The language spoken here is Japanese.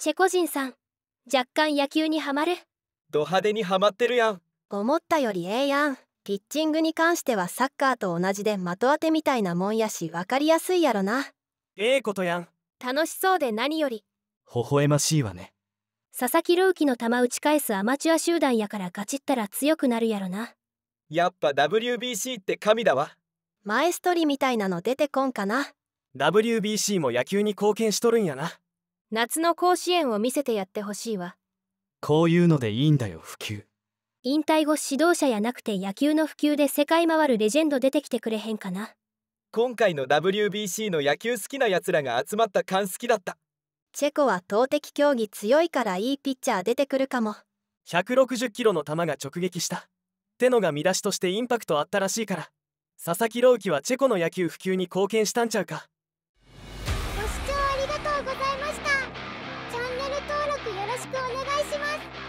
チェコ人さん若干野球にはまるド派手にはまってるやん思ったよりええやんピッチングに関してはサッカーと同じで的当てみたいなもんやし分かりやすいやろなええことやん楽しそうで何より微笑ましいわね佐々木朗希の球打ち返すアマチュア集団やからガチったら強くなるやろなやっぱ WBC って神だわマエストリみたいなの出てこんかな WBC も野球に貢献しとるんやな夏の甲子園を見せてやってほしいわこういうのでいいんだよ普及引退後指導者やなくて野球の普及で世界回るレジェンド出てきてくれへんかな今回の WBC の野球好きなやつらが集まった感好きだったチェコは投擲競技強いからいいピッチャー出てくるかも160キロの球が直撃したってのが見出しとしてインパクトあったらしいから佐々木朗希はチェコの野球普及に貢献したんちゃうか登録よろしくお願いします